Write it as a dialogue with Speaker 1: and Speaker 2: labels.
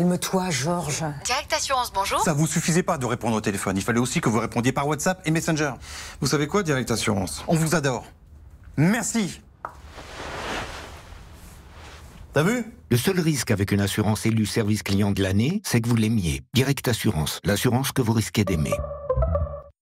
Speaker 1: Calme-toi, Georges. Direct Assurance, bonjour.
Speaker 2: Ça vous suffisait pas de répondre au téléphone. Il fallait aussi que vous répondiez par WhatsApp et Messenger. Vous savez quoi, Direct Assurance On vous adore.
Speaker 3: Merci. T'as vu Le seul risque avec une assurance élue service client de l'année, c'est que vous l'aimiez. Direct Assurance, l'assurance que vous risquez d'aimer.